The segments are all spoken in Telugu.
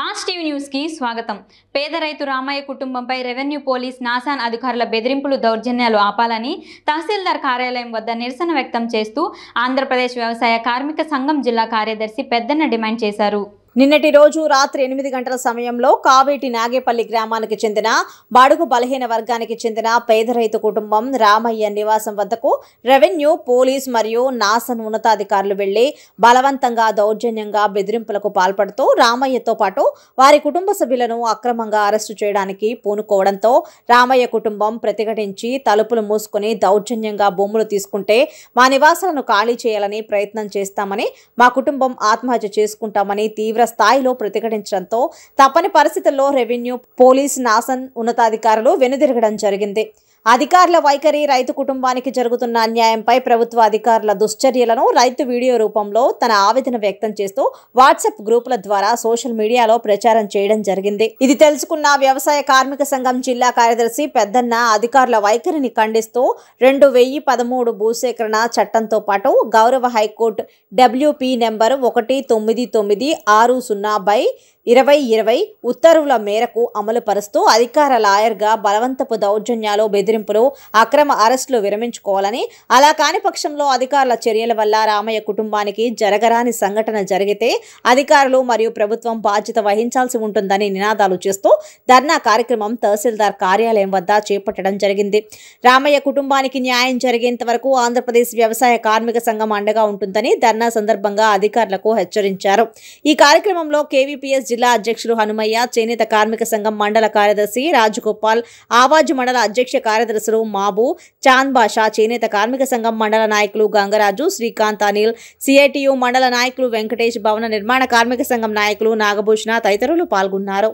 మాస్ టీవీ న్యూస్ కి స్వాగతం పేద రైతు రామయ్య కుటుంబంపై రెవెన్యూ పోలీస్ నాసాన్ అధికారుల బెదిరింపులు దౌర్జన్యాలు ఆపాలని తహసీల్దార్ కార్యాలయం వద్ద నిరసన వ్యక్తం చేస్తూ ఆంధ్రప్రదేశ్ వ్యవసాయ కార్మిక సంఘం జిల్లా కార్యదర్శి పెద్దన్న డిమాండ్ చేశారు నిన్నటి రోజు రాత్రి ఎనిమిది గంటల సమయంలో కావేటి నాగేపల్లి గ్రామానికి చెందిన బడుగు బలహీన వర్గానికి చెందిన పేద రైతు కుటుంబం రామయ్య నివాసం వద్దకు రెవెన్యూ పోలీస్ మరియు నాసన్ ఉన్నతాధికారులు వెళ్లి బలవంతంగా దౌర్జన్యంగా బెదిరింపులకు పాల్పడుతూ రామయ్యతో పాటు వారి కుటుంబ సభ్యులను అక్రమంగా అరెస్టు చేయడానికి పూనుకోవడంతో రామయ్య కుటుంబం ప్రతిఘటించి తలుపులు మూసుకుని దౌర్జన్యంగా భూములు తీసుకుంటే మా నివాసాలను ఖాళీ చేయాలని ప్రయత్నం చేస్తామని మా కుటుంబం ఆత్మహత్య చేసుకుంటామని తీవ్ర స్థాయిలో ప్రతిఘటించడంతో తప్పని పరిస్థితుల్లో రెవెన్యూ పోలీస్ నాసన్ ఉన్నతాధికారులు వెనుదిరగడం జరిగింది అధికారుల వైఖరి రైతు కుటుంబానికి జరుగుతున్న అన్యాయంపై ప్రభుత్వ అధికారుల దుశ్చర్యలను రైతు వీడియో రూపంలో తన ఆవేదన వ్యక్తం చేస్తూ వాట్సాప్ గ్రూపుల ద్వారా సోషల్ మీడియాలో ప్రచారం చేయడం జరిగింది ఇది తెలుసుకున్న వ్యవసాయ కార్మిక సంఘం జిల్లా కార్యదర్శి పెద్దన్న అధికారుల వైఖరిని ఖండిస్తూ రెండు వెయ్యి పదమూడు భూసేకరణ చట్టంతో పాటు గౌరవ హైకోర్టు డబ్ల్యూపీ నెంబర్ ఒకటి తొమ్మిది తొమ్మిది ఆరు సున్నా బై ఇరవై ఇరవై ఉత్తర్వుల మేరకు అమలు పరుస్తూ అధికార లాయర్గా బలవంతపు దౌర్జన్యాలు బెదిరింపులు అక్రమ అరెస్టులు విరమించుకోవాలని అలా కాని పక్షంలో అధికారుల చర్యల వల్ల రామయ్య కుటుంబానికి జరగరాని సంఘటన జరిగితే అధికారులు మరియు ప్రభుత్వం బాధ్యత వహించాల్సి ఉంటుందని నినాదాలు చేస్తూ ధర్నా కార్యక్రమం తహసీల్దార్ కార్యాలయం వద్ద చేపట్టడం జరిగింది రామయ్య కుటుంబానికి న్యాయం జరిగేంత వరకు ఆంధ్రప్రదేశ్ వ్యవసాయ కార్మిక సంఘం అండగా ఉంటుందని ధర్నా సందర్భంగా అధికారులకు హెచ్చరించారు ఈ కార్యక్రమంలో కేవీపీఎస్ జిల్లా అధ్యక్షులు హనుమయ్య చేనేత కార్మిక సంఘం మండల కార్యదర్శి రాజగోపాల్ ఆవాజ్ మండల అధ్యక్ష కార్యదర్శులు మాబు చాంద్ బాషా చేనేత కార్మిక సంఘం మండల నాయకులు గంగరాజు శ్రీకాంత్ అనిల్ సిఐటియు మండల నాయకులు వెంకటేష్ భవన నిర్మాణ కార్మిక సంఘం నాయకులు నాగభూషణ తదితరులు పాల్గొన్నారు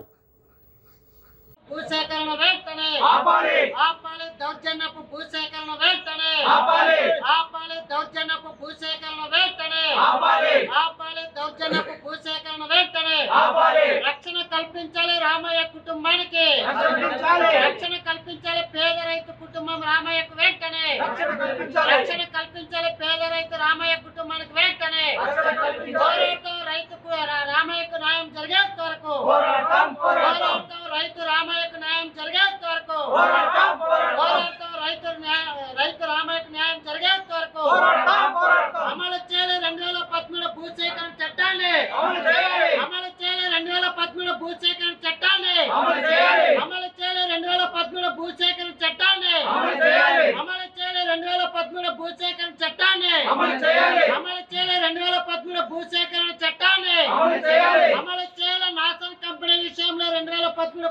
భూసేకరణ దౌర్జన్యపు భూసేకరణ దౌర్జన్యపు భూసేకరణ కల్పించాలి రామయ్య కుటుంబానికి రక్షణ కల్పించాలి పేద రైతు కుటుంబం రామయ్యకు వెంటనే రక్షణ కల్పించాలి పేద రైతు రామయ్య కుటుంబానికి వెంటనే పోరాటం రైతుకు రామయ్యకు న్యాయం జరిగేంత వరకు పోరాటం రైతు రామయ్యకు న్యాయం జరిగేంత వరకు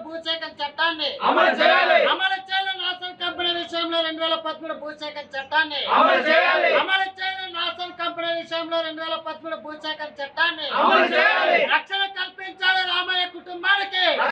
భూసేకరణ చట్టాన్ని అమలు చేయాలి అమలు చేయాలని నాసన్ కంపెనీ విషయంలో రెండు వేల పదమూడు భూసేకరణ చట్టాన్ని అమలు చేయాలి అమలు చేయాలని నాసన్ కంపెనీ విషయంలో రెండు వేల పదమూడు భూసేకరణ చట్టాన్ని అమలు చేయాలి